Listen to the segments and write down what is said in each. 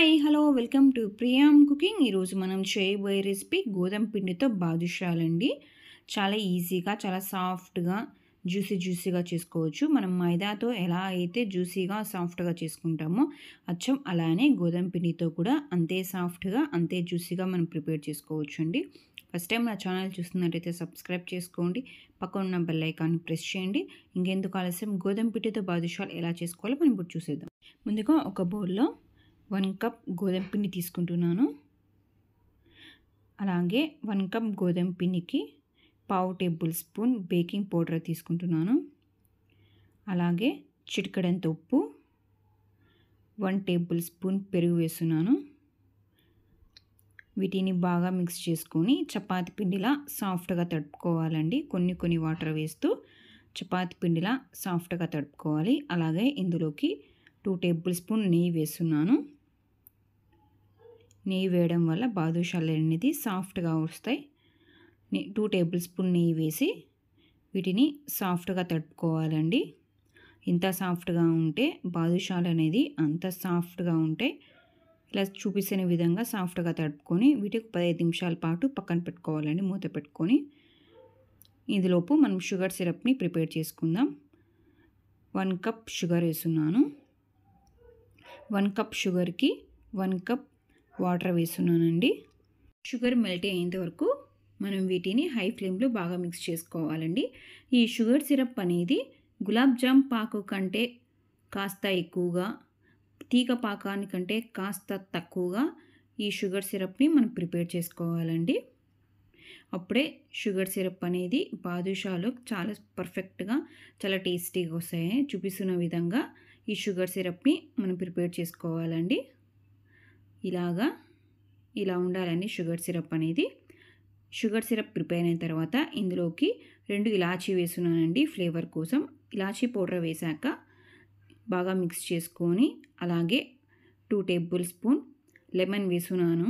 hi hello welcome to Priyam cooking ఈరోజు మనం చేయబోయే రెసిపీ గోధుమ పిండితో బాదుషాలండి చాలా ఈజీగా చాలా సాఫ్ట్గా జ్యూసీ జ్యూసీగా చేసుకోవచ్చు మనం మైదాతో ఎలా అయితే జ్యూసీగా సాఫ్ట్గా చేసుకుంటామో అచ్చం అలానే గోధుమ పిండితో కూడా అంతే సాఫ్ట్గా అంతే జ్యూసీగా మనం ప్రిపేర్ చేసుకోవచ్చు అండి ఫస్ట్ టైం నా ఛానల్ చూస్తున్నట్టయితే సబ్స్క్రైబ్ చేసుకోండి పక్కన ఉన్న బెల్ ఐకాన్ని ప్రెస్ చేయండి ఇంకెందుకు ఆలస్యం గోధుమ పిండితో బాదుషాలు ఎలా చేసుకోవాలో మనం ఇప్పుడు చూసేద్దాం ముందుగా ఒక బౌల్లో వన్ కప్ గోధుమ పిండి తీసుకుంటున్నాను అలాగే వన్ కప్ గోధుమ పిండికి పావు టేబుల్ స్పూన్ బేకింగ్ పౌడర్ తీసుకుంటున్నాను అలాగే చిటికడంత ఉప్పు వన్ టేబుల్ స్పూన్ పెరుగు వేస్తున్నాను వీటిని బాగా మిక్స్ చేసుకొని చపాతి పిండిలా సాఫ్ట్గా తడుపుకోవాలండి కొన్ని కొన్ని వాటర్ వేస్తూ చపాతి పిండిలా సాఫ్ట్గా తడుపుకోవాలి అలాగే ఇందులోకి టూ టేబుల్ స్పూన్ నెయ్యి వేస్తున్నాను నెయ్యి వేయడం వల్ల బాదుషాలు అనేది సాఫ్ట్గా వస్తాయి టూ టేబుల్ స్పూన్ నెయ్యి వేసి వీటిని సాఫ్ట్గా తడుపుకోవాలండి ఇంత సాఫ్ట్గా ఉంటే బాదుషాలు అనేది అంత సాఫ్ట్గా ఉంటే ఇలా చూపించిన విధంగా సాఫ్ట్గా తడుపుకొని వీటికి పదహైదు నిమిషాల పాటు పక్కన పెట్టుకోవాలండి మూత పెట్టుకొని ఇందులోపు మనం షుగర్ సిరప్ని ప్రిపేర్ చేసుకుందాం వన్ కప్ షుగర్ వేస్తున్నాను వన్ కప్ షుగర్కి వన్ కప్ వాటర్ వేస్తున్నానండి షుగర్ మెల్ట్ అయ్యేంత వరకు మనం వీటిని హై ఫ్లేమ్లో బాగా మిక్స్ చేసుకోవాలండి ఈ షుగర్ సిరప్ అనేది గులాబ్ జామ్ పాకు కంటే కాస్త ఎక్కువగా తీగ పాకానికంటే కాస్త తక్కువగా ఈ షుగర్ సిరప్ని మనం ప్రిపేర్ చేసుకోవాలండి అప్పుడే షుగర్ సిరప్ అనేది బాదుషాలు చాలా పర్ఫెక్ట్గా చాలా టేస్టీగా వస్తాయి చూపిస్తున్న విధంగా ఈ షుగర్ సిరప్ని మనం ప్రిపేర్ చేసుకోవాలండి ఇలాగా ఇలా ఉండాలండి షుగర్ సిరప్ అనేది షుగర్ సిరప్ ప్రిపేర్ అయిన తర్వాత ఇందులోకి రెండు ఇలాచీ వేసున్నానండి ఫ్లేవర్ కోసం ఇలాచీ పౌడర్ వేశాక బాగా మిక్స్ చేసుకొని అలాగే టూ టేబుల్ స్పూన్ లెమన్ వేసున్నాను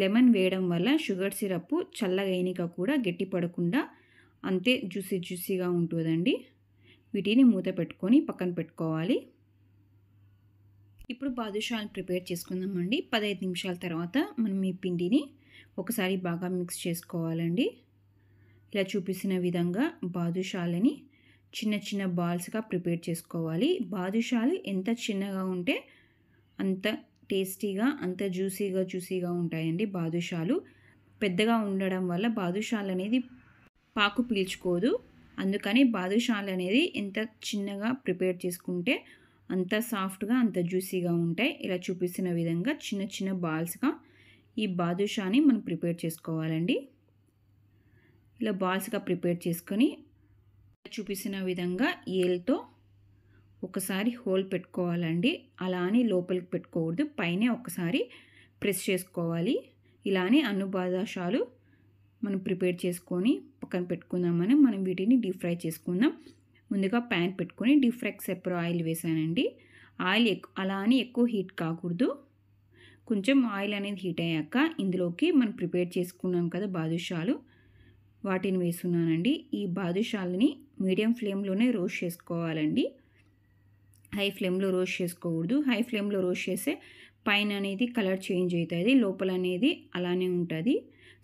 లెమన్ వేయడం వల్ల షుగర్ సిరప్ చల్లగైనక కూడా గట్టి పడకుండా అంతే జ్యూసీ జ్యూసీగా ఉంటుందండి వీటిని మూత పెట్టుకొని పక్కన పెట్టుకోవాలి ఇప్పుడు బాదుషాలను ప్రిపేర్ చేసుకుందామండి పదహైదు నిమిషాల తర్వాత మనం ఈ పిండిని ఒకసారి బాగా మిక్స్ చేసుకోవాలండి ఇలా చూపిస్తున్న విధంగా బాదుషాలని చిన్న చిన్న బాల్స్గా ప్రిపేర్ చేసుకోవాలి బాదుషాలు ఎంత చిన్నగా ఉంటే అంత టేస్టీగా అంత జ్యూసీగా జ్యూసీగా ఉంటాయండి బాదుషాలు పెద్దగా ఉండడం వల్ల బాదుషాలు అనేది పాకు పీల్చుకోదు అందుకని బాదుషాలు అనేది ఎంత చిన్నగా ప్రిపేర్ చేసుకుంటే అంత సాఫ్ట్గా అంత జ్యూసీగా ఉంటాయి ఇలా చూపిస్తున్న విధంగా చిన్న చిన్న బాల్స్గా ఈ బాదుషాని మనం ప్రిపేర్ చేసుకోవాలండి ఇలా బాల్స్గా ప్రిపేర్ చేసుకొని చూపిస్తున్న విధంగా ఏల్తో ఒకసారి హోల్ పెట్టుకోవాలండి అలానే లోపలికి పెట్టుకోకూడదు పైనే ఒకసారి ప్రెస్ చేసుకోవాలి ఇలానే అన్ను బాదాషాలు మనం ప్రిపేర్ చేసుకొని పక్కన పెట్టుకుందామని మనం వీటిని డీప్ ఫ్రై చేసుకుందాం ముందుగా ప్యాన్ పెట్టుకొని డీప్ ఫ్రైకి సెపర్ ఆయిల్ వేసానండి ఆయిల్ అలా అని ఎక్కువ హీట్ కాకూడదు కొంచెం ఆయిల్ అనేది హీట్ అయ్యాక ఇందులోకి మనం ప్రిపేర్ చేసుకున్నాం కదా బాదుషాలు వాటిని వేస్తున్నానండి ఈ బాదుషాలని మీడియం ఫ్లేమ్లోనే రోస్ట్ చేసుకోవాలండి హై ఫ్లేమ్లో రోస్ట్ చేసుకోకూడదు హై ఫ్లేమ్లో రోస్ట్ చేస్తే పైన అనేది కలర్ చేంజ్ అవుతుంది లోపల అనేది అలానే ఉంటుంది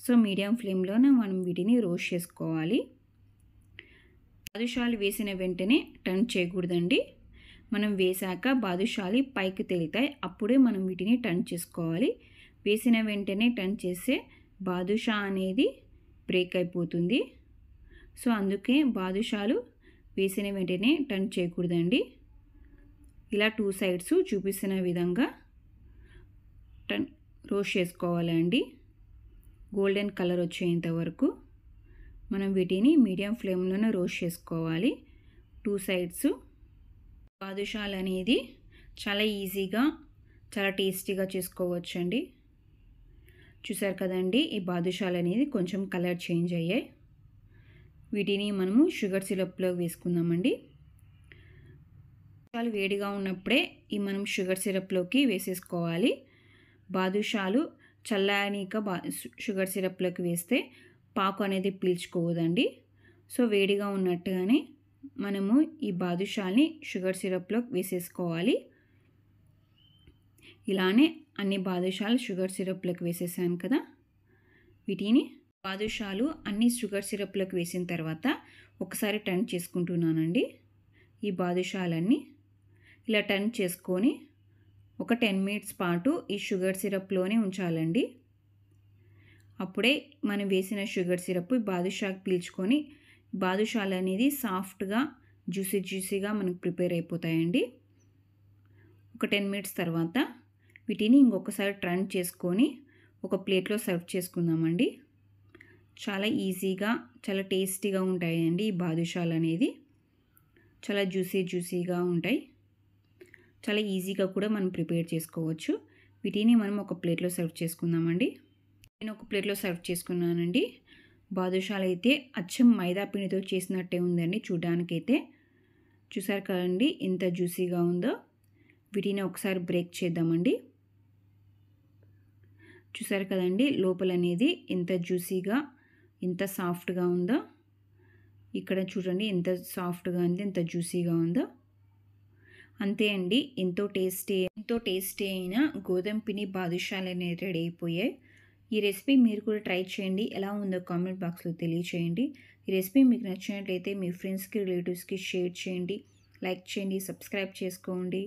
సో మీడియం ఫ్లేమ్లోనే మనం వీటిని రోస్ట్ చేసుకోవాలి బాదుషాలు వేసిన వెంటనే టర్న్ చేయకూడదండి మనం వేశాక బాదుషాలు పైకి తేలుతాయి అప్పుడే మనం వీటిని టర్న్ చేసుకోవాలి వేసిన వెంటనే టర్న్ చేస్తే బాదుషా అనేది బ్రేక్ అయిపోతుంది సో అందుకే బాదుషాలు వేసిన వెంటనే టర్న్ చేయకూడదండి ఇలా టూ సైడ్స్ చూపిస్తున్న విధంగా టర్న్ రోస్ట్ చేసుకోవాలండి గోల్డెన్ కలర్ వచ్చేంత వరకు మనం వీటిని మీడియం ఫ్లేమ్లోనే రోస్ట్ చేసుకోవాలి టూ సైడ్స్ బాదుషాలు అనేది చాలా ఈజీగా చాలా టేస్టీగా చేసుకోవచ్చు అండి చూసారు కదండి ఈ బాదుషాలు అనేది కొంచెం కలర్ చేంజ్ అయ్యాయి వీటిని మనము షుగర్ సిరప్లో వేసుకుందామండి చాలా వేడిగా ఉన్నప్పుడే ఈ మనం షుగర్ సిరప్లోకి వేసేసుకోవాలి బాదుషాలు చల్లానిక బా షుగర్ సిరప్లోకి వేస్తే పాకు అనేది పీల్చుకోవద్దండి సో వేడిగా ఉన్నట్టుగానే మనము ఈ బాదుషాల్ని షుగర్ సిరప్లో వేసేసుకోవాలి ఇలానే అన్ని బాదుషాలు షుగర్ సిరప్లోకి వేసేసాను కదా వీటిని బాదుషాలు అన్ని షుగర్ సిరప్లోకి వేసిన తర్వాత ఒకసారి టర్న్ చేసుకుంటున్నానండి ఈ బాదుషాలన్నీ ఇలా టర్న్ చేసుకొని ఒక టెన్ మినిట్స్ పాటు ఈ షుగర్ సిరప్లోనే ఉంచాలండి అప్పుడే మనం వేసిన షుగర్ సిరప్ బాదుషాకి పీల్చుకొని బాదుషాలు అనేది సాఫ్ట్గా జ్యూసీ జ్యూసీగా మనకు ప్రిపేర్ అయిపోతాయండి ఒక టెన్ మినిట్స్ తర్వాత వీటిని ఇంకొకసారి ట్రన్ చేసుకొని ఒక ప్లేట్లో సర్వ్ చేసుకుందామండి చాలా ఈజీగా చాలా టేస్టీగా ఉంటాయండి ఈ బాదుషాలు అనేది చాలా జ్యూసీ జ్యూసీగా ఉంటాయి చాలా ఈజీగా కూడా మనం ప్రిపేర్ చేసుకోవచ్చు వీటిని మనం ఒక ప్లేట్లో సర్వ్ చేసుకుందామండి నేను ఒక ప్లేట్లో సర్వ్ చేసుకున్నానండి బాదుషాలు అయితే అచ్చం మైదా పిండితో చేసినట్టే ఉందండి చూడడానికైతే చూసారు కదండి ఎంత జ్యూసీగా ఉందో వీటిని ఒకసారి బ్రేక్ చేద్దామండి చూసారు కదండి లోపల అనేది ఎంత జ్యూసీగా ఎంత సాఫ్ట్గా ఉందో ఇక్కడ చూడండి ఎంత సాఫ్ట్గా ఉంది ఎంత జ్యూసీగా ఉందో అంతే అండి ఎంతో టేస్టీ ఎంతో టేస్టీ అయిన గోధుమ పిండి బాదుషాలు అనేవి రెడీ అయిపోయాయి ఈ రెసిపీ మీరు కూడా ట్రై చేయండి ఎలా ఉందో కామెంట్ బాక్స్లో తెలియచేయండి ఈ రెసిపీ మీకు నచ్చినట్లయితే మీ ఫ్రెండ్స్కి రిలేటివ్స్కి షేర్ చేయండి లైక్ చేయండి సబ్స్క్రైబ్ చేసుకోండి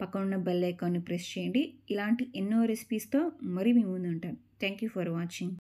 పక్కన ఉన్న బెల్ ఐకాన్ని ప్రెస్ చేయండి ఇలాంటి ఎన్నో రెసిపీస్తో మరీ మీ ముందు ఉంటాను థ్యాంక్ యూ ఫర్ వాచింగ్